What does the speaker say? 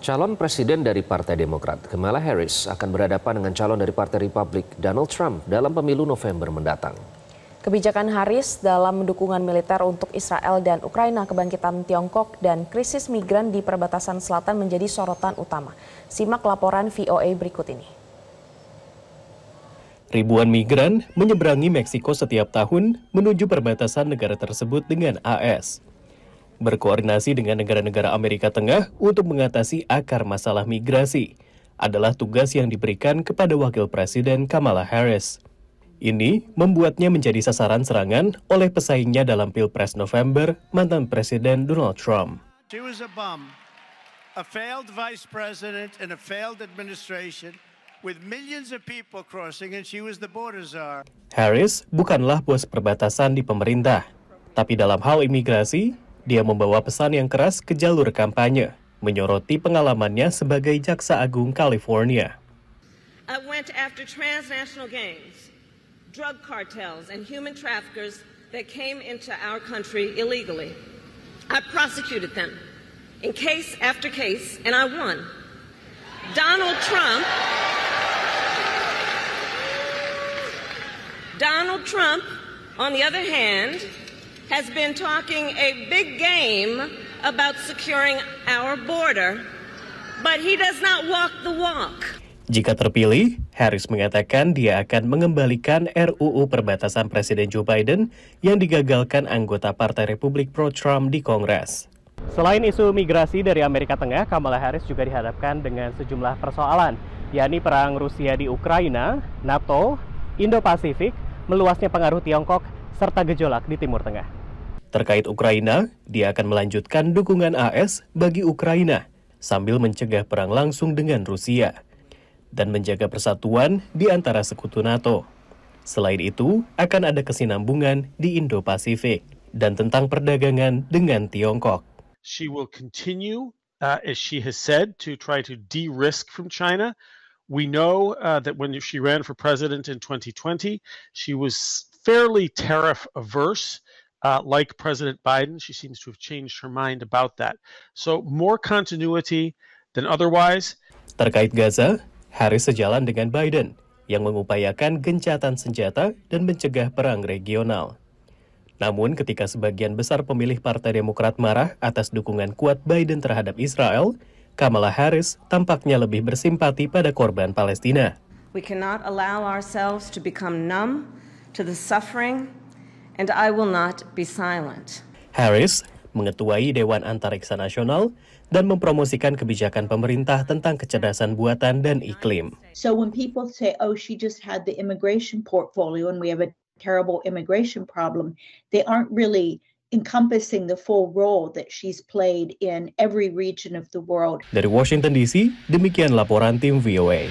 Calon presiden dari Partai Demokrat, Kamala Harris, akan berhadapan dengan calon dari Partai Republik, Donald Trump, dalam pemilu November mendatang. Kebijakan Harris dalam dukungan militer untuk Israel dan Ukraina, kebangkitan Tiongkok, dan krisis migran di perbatasan selatan menjadi sorotan utama. Simak laporan VOA berikut ini. Ribuan migran menyeberangi Meksiko setiap tahun menuju perbatasan negara tersebut dengan AS berkoordinasi dengan negara-negara Amerika Tengah untuk mengatasi akar masalah migrasi adalah tugas yang diberikan kepada Wakil Presiden Kamala Harris. Ini membuatnya menjadi sasaran serangan oleh pesaingnya dalam Pilpres November, mantan Presiden Donald Trump. Harris bukanlah bos perbatasan di pemerintah, tapi dalam hal imigrasi, dia membawa pesan yang keras ke jalur kampanye, menyoroti pengalamannya sebagai Jaksa Agung California. I went after transnational gangs, drug cartels, and human traffickers that came into our country illegally. I prosecuted them in case after case, and I won. Donald Trump. Donald Trump, on the other hand, has been talking a big game about securing our border, but he does not walk the walk. Jika terpilih, Harris mengatakan dia akan mengembalikan RUU perbatasan Presiden Joe Biden yang digagalkan anggota Partai Republik Pro-Trump di Kongres. Selain isu migrasi dari Amerika Tengah, Kamala Harris juga dihadapkan dengan sejumlah persoalan, yakni perang Rusia di Ukraina, NATO, Indo-Pasifik, meluasnya pengaruh Tiongkok, serta gejolak di Timur Tengah. Terkait Ukraina, dia akan melanjutkan dukungan AS bagi Ukraina sambil mencegah perang langsung dengan Rusia dan menjaga persatuan di antara sekutu NATO. Selain itu, akan ada kesinambungan di Indo-Pasifik dan tentang perdagangan dengan Tiongkok. She will continue, uh, as she has said, to try to de-risk from China. We know uh, that when she ran for president in 2020, she was fairly tariff averse. Uh, like President Biden, she seems to have changed her mind about that. So more continuity than otherwise. Terkait Gaza, Harris sejalan dengan Biden yang mengupayakan gencatan senjata dan mencegah perang regional. Namun ketika sebagian besar pemilih Partai Demokrat marah atas dukungan kuat Biden terhadap Israel, Kamala Harris tampaknya lebih bersimpati pada korban Palestina. We cannot allow ourselves to become numb to the suffering and I will not be silent. Harris mengetuai Dewan Antariksa Nasional dan mempromosikan kebijakan pemerintah tentang kecerdasan buatan dan iklim. So when people say, oh, she just had the immigration portfolio and we have a terrible immigration problem, they aren't really encompassing the full role that she's played in every region of the world. Dari Washington DC, demikian laporan tim VOA.